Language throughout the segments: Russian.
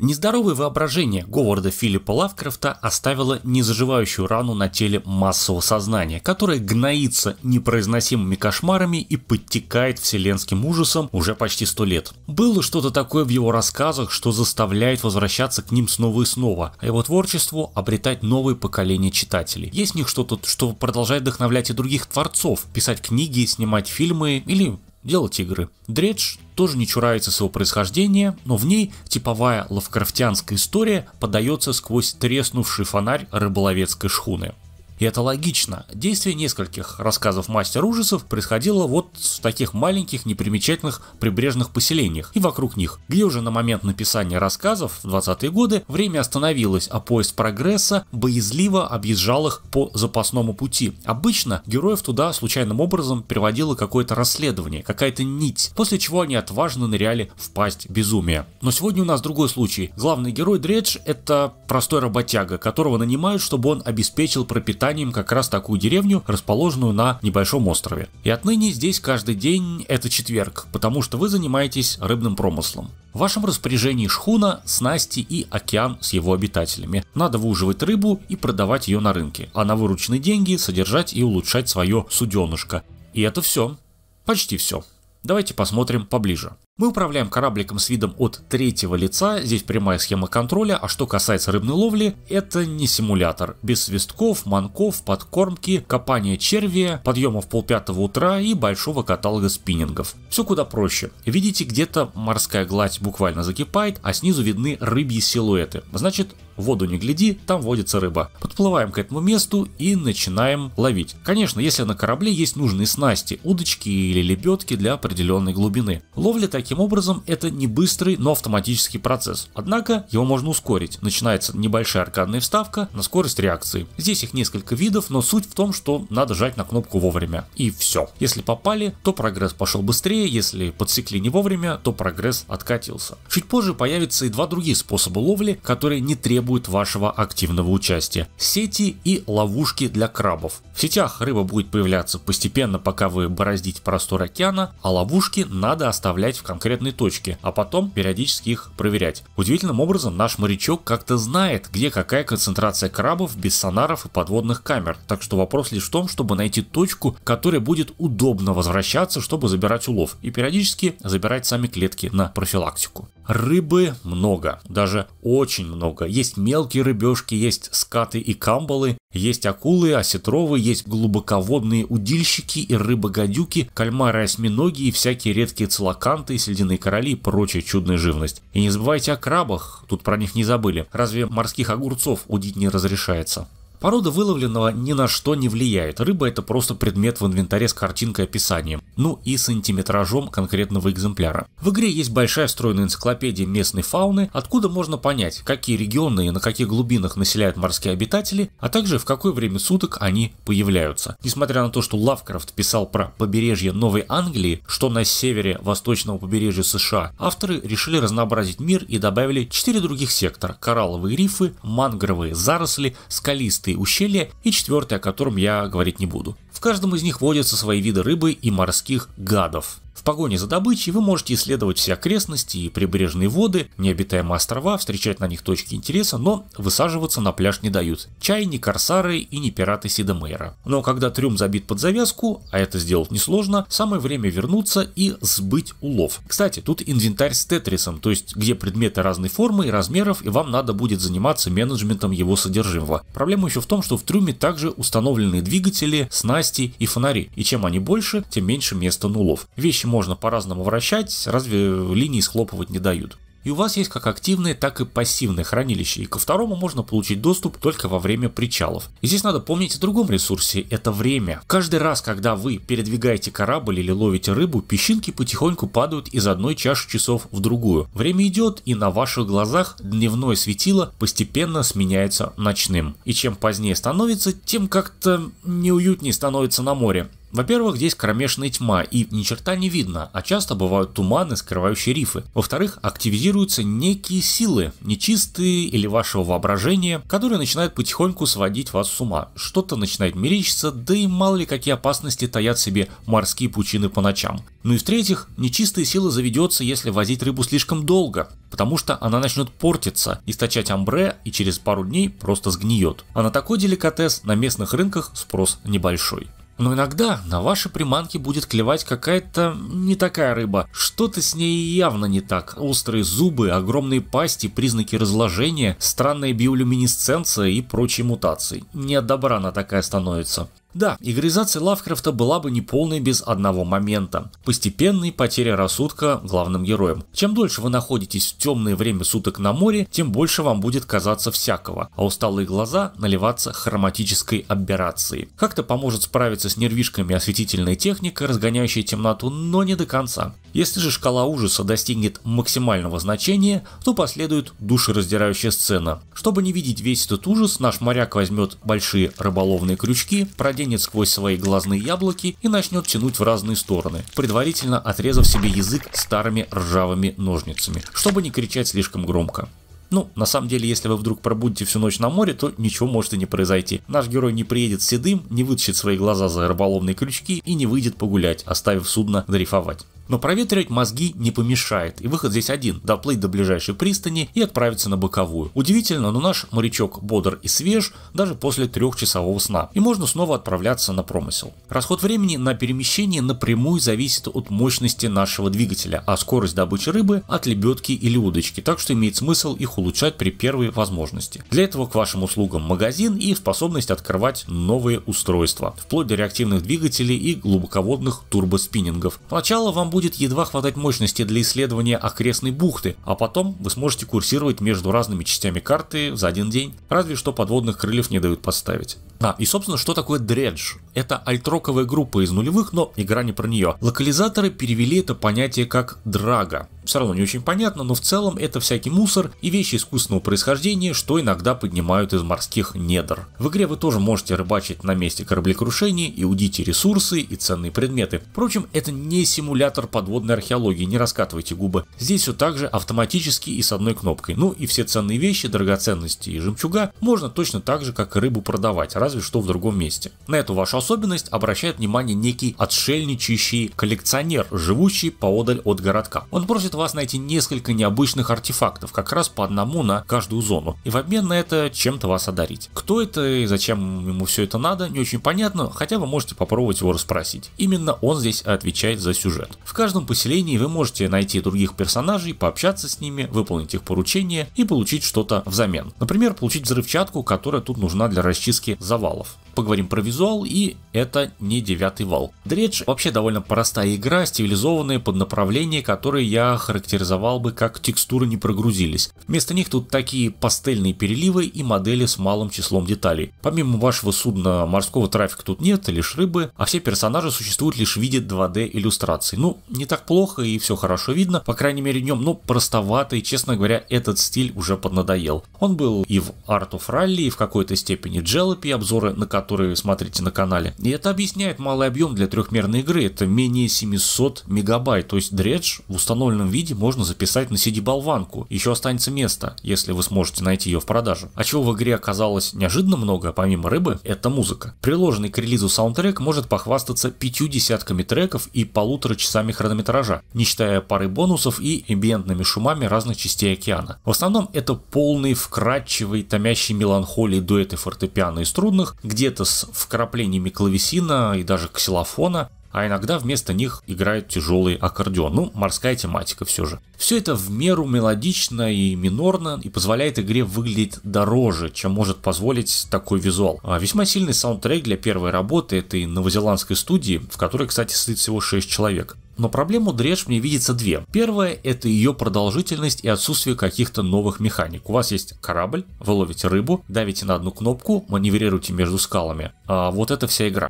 Нездоровое воображение Говарда Филиппа Лавкрафта оставило незаживающую рану на теле массового сознания, которое гноится непроизносимыми кошмарами и подтекает вселенским ужасом уже почти сто лет. Было что-то такое в его рассказах, что заставляет возвращаться к ним снова и снова, а его творчеству обретать новые поколения читателей. Есть в них что-то, что продолжает вдохновлять и других творцов, писать книги, снимать фильмы или делать игры. Дредж тоже не чурается своего происхождения, но в ней типовая лавкрафтянская история подается сквозь треснувший фонарь рыболовецкой шхуны. И это логично. Действие нескольких рассказов мастер ужасов происходило вот в таких маленьких, непримечательных прибрежных поселениях и вокруг них, где уже на момент написания рассказов в 20-е годы время остановилось, а поезд прогресса боязливо объезжал их по запасному пути. Обычно героев туда случайным образом приводило какое-то расследование, какая-то нить, после чего они отважно ныряли в пасть безумия. Но сегодня у нас другой случай. Главный герой Дредж – это простой работяга, которого нанимают, чтобы он обеспечил пропитание созданием как раз такую деревню, расположенную на небольшом острове. И отныне здесь каждый день это четверг, потому что вы занимаетесь рыбным промыслом. В вашем распоряжении шхуна, снасти и океан с его обитателями. Надо выуживать рыбу и продавать ее на рынке, а на вырученные деньги содержать и улучшать свое суденышко. И это все. Почти все. Давайте посмотрим поближе. Мы управляем корабликом с видом от третьего лица, здесь прямая схема контроля, а что касается рыбной ловли, это не симулятор. Без свистков, манков, подкормки, копания черви, подъемов полпятого утра и большого каталога спиннингов. Все куда проще. Видите, где-то морская гладь буквально закипает, а снизу видны рыбьи силуэты. Значит, в воду не гляди, там водится рыба. Подплываем к этому месту и начинаем ловить. Конечно, если на корабле есть нужные снасти, удочки или лебедки для определенной глубины. Ловля таким образом это не быстрый, но автоматический процесс. Однако его можно ускорить. Начинается небольшая аркадная вставка на скорость реакции. Здесь их несколько видов, но суть в том, что надо жать на кнопку вовремя. И все. Если попали, то прогресс пошел быстрее, если подсекли не вовремя, то прогресс откатился. Чуть позже появятся и два других способа ловли, которые не требуют требует вашего активного участия. Сети и ловушки для крабов. В сетях рыба будет появляться постепенно, пока вы бороздите простор океана, а ловушки надо оставлять в конкретной точке, а потом периодически их проверять. Удивительным образом наш морячок как-то знает, где какая концентрация крабов без сонаров и подводных камер, так что вопрос лишь в том, чтобы найти точку, которая будет удобно возвращаться, чтобы забирать улов, и периодически забирать сами клетки на профилактику. Рыбы много, даже очень много. Есть мелкие рыбешки, есть скаты и камбалы, есть акулы, осетровые, есть глубоководные удильщики и рыба-гадюки, кальмары, осьминоги и всякие редкие целоканты, сельдяные короли и прочая чудная живность. И не забывайте о крабах, тут про них не забыли. Разве морских огурцов удить не разрешается? Порода выловленного ни на что не влияет. Рыба это просто предмет в инвентаре с картинкой описанием, ну и сантиметражом конкретного экземпляра. В игре есть большая встроенная энциклопедия местной фауны, откуда можно понять, какие регионы и на каких глубинах населяют морские обитатели, а также в какое время суток они появляются. Несмотря на то, что Лавкрафт писал про побережье Новой Англии, что на севере восточного побережья США, авторы решили разнообразить мир и добавили четыре других сектора – коралловые рифы, мангровые заросли, скалистые скалистые ущелья, и четвертое о котором я говорить не буду. В каждом из них водятся свои виды рыбы и морских гадов. В погоне за добычей вы можете исследовать все окрестности и прибрежные воды, необитаемые острова, встречать на них точки интереса, но высаживаться на пляж не дают. Чай не корсары и не пираты Сидемейра. Но когда трюм забит под завязку, а это сделать несложно, самое время вернуться и сбыть улов. Кстати, тут инвентарь с тетрисом, то есть где предметы разной формы и размеров, и вам надо будет заниматься менеджментом его содержимого. Проблема еще в том, что в трюме также установлены двигатели, снасть, снасти и фонари. И чем они больше, тем меньше места нулов. Вещи можно по-разному вращать, разве линии схлопывать не дают и у вас есть как активное, так и пассивное хранилище, и ко второму можно получить доступ только во время причалов. И здесь надо помнить о другом ресурсе – это время. Каждый раз, когда вы передвигаете корабль или ловите рыбу, песчинки потихоньку падают из одной чаши часов в другую. Время идет, и на ваших глазах дневное светило постепенно сменяется ночным. И чем позднее становится, тем как-то неуютнее становится на море. Во-первых, здесь кромешная тьма и ни черта не видно, а часто бывают туманы, скрывающие рифы. Во-вторых, активизируются некие силы, нечистые или вашего воображения, которые начинают потихоньку сводить вас с ума. Что-то начинает мерещиться, да и мало ли какие опасности таят себе морские пучины по ночам. Ну и в-третьих, нечистая сила заведется, если возить рыбу слишком долго, потому что она начнет портиться, источать амбре и через пару дней просто сгниет. А на такой деликатес на местных рынках спрос небольшой. Но иногда на ваши приманки будет клевать какая-то не такая рыба. Что-то с ней явно не так. Острые зубы, огромные пасти, признаки разложения, странная биолюминесценция и прочие мутации. Не от добра она такая становится. Да, игоризация Лавкрафта была бы неполной без одного момента – постепенной потери рассудка главным героем. Чем дольше вы находитесь в темное время суток на море, тем больше вам будет казаться всякого, а усталые глаза наливаться хроматической аберрацией. Как-то поможет справиться с нервишками осветительная техника, разгоняющая темноту, но не до конца. Если же шкала ужаса достигнет максимального значения, то последует душераздирающая сцена. Чтобы не видеть весь этот ужас, наш моряк возьмет большие рыболовные крючки, проденет сквозь свои глазные яблоки и начнет тянуть в разные стороны, предварительно отрезав себе язык старыми ржавыми ножницами, чтобы не кричать слишком громко. Ну, на самом деле, если вы вдруг пробудете всю ночь на море, то ничего может и не произойти. Наш герой не приедет седым, не вытащит свои глаза за рыболовные крючки и не выйдет погулять, оставив судно дрейфовать. Но проветривать мозги не помешает, и выход здесь один – доплыть до ближайшей пристани и отправиться на боковую. Удивительно, но наш морячок бодр и свеж даже после трехчасового сна, и можно снова отправляться на промысел. Расход времени на перемещение напрямую зависит от мощности нашего двигателя, а скорость добычи рыбы от лебедки или удочки, так что имеет смысл их улучшать при первой возможности. Для этого к вашим услугам магазин и способность открывать новые устройства, вплоть до реактивных двигателей и глубоководных турбоспиннингов. Сначала вам будет будет едва хватать мощности для исследования окрестной бухты, а потом вы сможете курсировать между разными частями карты за один день, разве что подводных крыльев не дают поставить. А, и собственно, что такое дредж? Это альтроковая группа из нулевых, но игра не про нее. Локализаторы перевели это понятие как «драга». Все равно не очень понятно, но в целом это всякий мусор и вещи искусственного происхождения, что иногда поднимают из морских недр. В игре вы тоже можете рыбачить на месте кораблекрушения и удите ресурсы и ценные предметы. Впрочем, это не симулятор подводной археологии, не раскатывайте губы. Здесь все так же автоматически и с одной кнопкой. Ну и все ценные вещи, драгоценности и жемчуга можно точно так же, как и рыбу продавать, разве что в другом месте. На эту вашу особенность обращает внимание некий отшельничающий коллекционер, живущий поодаль от городка. Он просит вас найти несколько необычных артефактов, как раз по одному на каждую зону, и в обмен на это чем-то вас одарить. Кто это и зачем ему все это надо, не очень понятно, хотя вы можете попробовать его расспросить. Именно он здесь отвечает за сюжет. В каждом поселении вы можете найти других персонажей, пообщаться с ними, выполнить их поручения и получить что-то взамен. Например, получить взрывчатку, которая тут нужна для расчистки завалов поговорим про визуал, и это не девятый вал. Dredge вообще довольно простая игра, стилизованная под направление, которое я характеризовал бы как текстуры не прогрузились. Вместо них тут такие пастельные переливы и модели с малым числом деталей. Помимо вашего судна морского трафика тут нет, лишь рыбы, а все персонажи существуют лишь в виде 2D иллюстраций. Ну, не так плохо и все хорошо видно, по крайней мере днем, но ну, простовато и, честно говоря, этот стиль уже поднадоел. Он был и в Art of Rally, и в какой-то степени Джелопи, обзоры на которые которые смотрите на канале. И это объясняет малый объем для трехмерной игры, это менее 700 мегабайт, то есть дредж в установленном виде можно записать на CD-болванку, еще останется место, если вы сможете найти ее в продаже. А чего в игре оказалось неожиданно много, помимо рыбы, это музыка. Приложенный к релизу саундтрек может похвастаться пятью десятками треков и полутора часами хронометража, не считая пары бонусов и эмбиентными шумами разных частей океана. В основном это полный, вкрадчивый, томящий меланхолии дуэты фортепиано и струнных, где где с вкраплениями клавесина и даже ксилофона, а иногда вместо них играет тяжелый аккордеон. Ну, морская тематика все же. Все это в меру мелодично и минорно и позволяет игре выглядеть дороже, чем может позволить такой визуал. А, весьма сильный саундтрек для первой работы этой новозеландской студии, в которой, кстати, стоит всего 6 человек. Но проблему Dredge мне видится две. Первое – это ее продолжительность и отсутствие каких-то новых механик. У вас есть корабль, вы ловите рыбу, давите на одну кнопку, маневрируете между скалами. А вот это вся игра.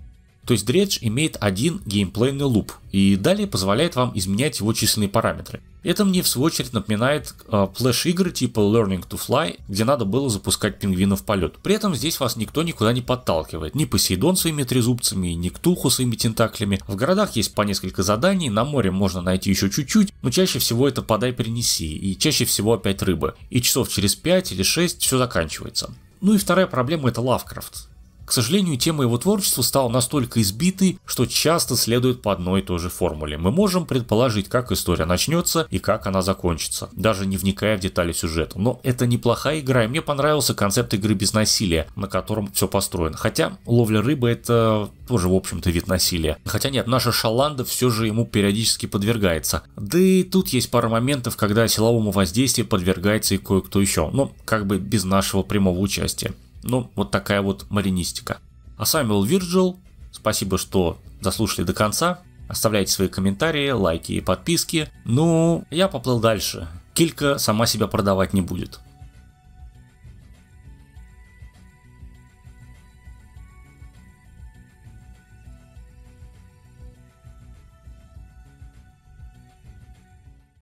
То есть Dredge имеет один геймплейный луп и далее позволяет вам изменять его численные параметры. Это мне в свою очередь напоминает флеш э, игры типа Learning to Fly, где надо было запускать пингвина в полет. При этом здесь вас никто никуда не подталкивает. Ни Посейдон своими трезубцами, ни Ктулху своими тентаклями. В городах есть по несколько заданий, на море можно найти еще чуть-чуть, но чаще всего это подай-принеси, и чаще всего опять рыбы. И часов через 5 или 6 все заканчивается. Ну и вторая проблема это Лавкрафт. К сожалению, тема его творчества стала настолько избитой, что часто следует по одной и той же формуле. Мы можем предположить, как история начнется и как она закончится, даже не вникая в детали сюжета. Но это неплохая игра, и мне понравился концепт игры без насилия, на котором все построено. Хотя ловля рыбы это тоже, в общем-то, вид насилия. Хотя нет, наша Шаланда все же ему периодически подвергается. Да и тут есть пара моментов, когда силовому воздействию подвергается и кое-кто еще, но как бы без нашего прямого участия. Ну, вот такая вот маринистика. А с вами был Вирджил. Спасибо, что дослушали до конца. Оставляйте свои комментарии, лайки и подписки. Ну, я поплыл дальше. Килька сама себя продавать не будет.